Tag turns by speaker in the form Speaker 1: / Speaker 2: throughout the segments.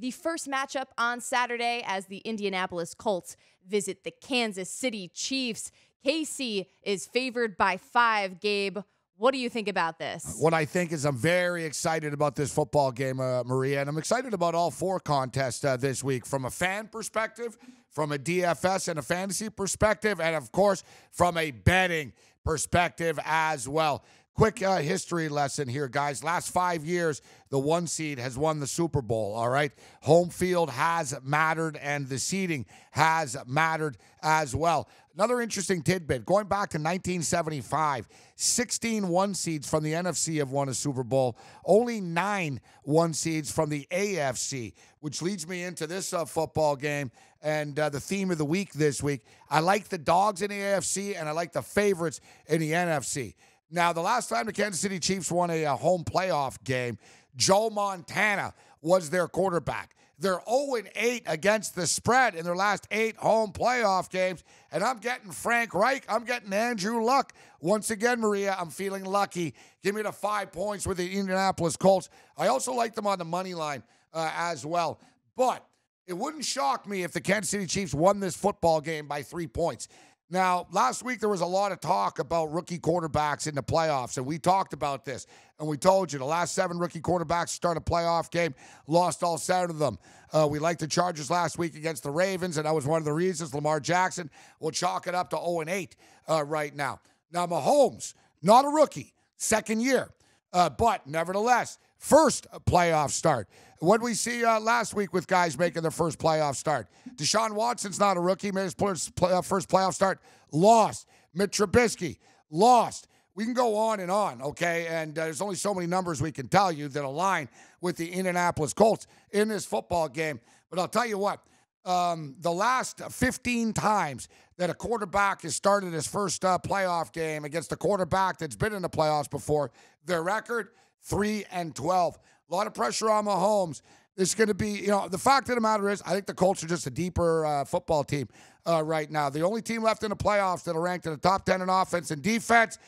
Speaker 1: the first matchup on Saturday as the Indianapolis Colts visit the Kansas City Chiefs. Casey is favored by five. Gabe, what do you think about this?
Speaker 2: What I think is I'm very excited about this football game, uh, Maria, and I'm excited about all four contests uh, this week from a fan perspective, from a DFS and a fantasy perspective, and of course, from a betting perspective as well. Quick uh, history lesson here, guys. Last five years, the one seed has won the Super Bowl, all right? Home field has mattered, and the seeding has mattered as well. Another interesting tidbit going back to 1975, 16 one seeds from the NFC have won a Super Bowl, only nine one seeds from the AFC, which leads me into this uh, football game and uh, the theme of the week this week. I like the dogs in the AFC and I like the favorites in the NFC. Now, the last time the Kansas City Chiefs won a, a home playoff game, Joe Montana was their quarterback. They're 0 8 against the spread in their last eight home playoff games. And I'm getting Frank Reich. I'm getting Andrew Luck. Once again, Maria, I'm feeling lucky. Give me the five points with the Indianapolis Colts. I also like them on the money line uh, as well. But it wouldn't shock me if the Kansas City Chiefs won this football game by three points. Now, last week there was a lot of talk about rookie quarterbacks in the playoffs, and we talked about this. And we told you the last seven rookie quarterbacks start a playoff game, lost all seven of them. Uh, we liked the Chargers last week against the Ravens, and that was one of the reasons Lamar Jackson will chalk it up to 0 and 8 uh, right now. Now, Mahomes, not a rookie, second year. Uh, but nevertheless, first playoff start. What we see uh, last week with guys making their first playoff start. Deshaun Watson's not a rookie, made his uh, first playoff start, lost. Mitch Trubisky, lost. We can go on and on, okay? And uh, there's only so many numbers we can tell you that align with the Indianapolis Colts in this football game. But I'll tell you what, um, the last 15 times that a quarterback has started his first uh, playoff game against a quarterback that's been in the playoffs before, their record three and 12. A lot of pressure on Mahomes. It's going to be, you know, the fact of the matter is, I think the Colts are just a deeper uh, football team uh, right now. The only team left in the playoffs that are ranked in the top 10 in offense and defense,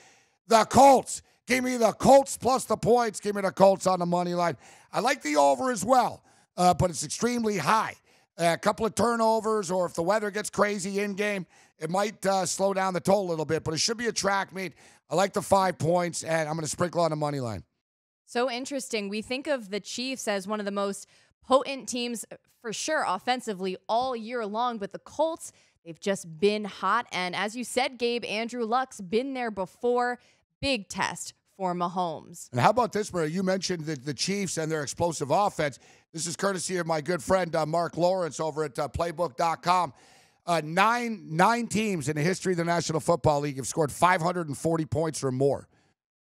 Speaker 2: the Colts. Give me the Colts plus the points. Give me the Colts on the money line. I like the over as well, uh, but it's extremely high a couple of turnovers, or if the weather gets crazy in game, it might uh, slow down the total a little bit, but it should be a track meet. I like the five points, and I'm going to sprinkle on the money line.
Speaker 1: So interesting. We think of the Chiefs as one of the most potent teams uh, for sure offensively all year long, but the Colts, they've just been hot. And as you said, Gabe, Andrew Luck's been there before. Big test for Mahomes.
Speaker 2: And how about this, Maria? You mentioned the, the Chiefs and their explosive offense. This is courtesy of my good friend uh, Mark Lawrence over at uh, Playbook.com. Uh, nine nine teams in the history of the National Football League have scored 540 points or more.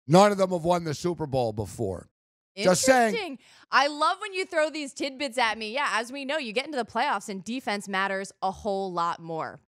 Speaker 2: None of them have won the Super Bowl before.
Speaker 1: Just saying. I love when you throw these tidbits at me. Yeah, as we know, you get into the playoffs and defense matters a whole lot more.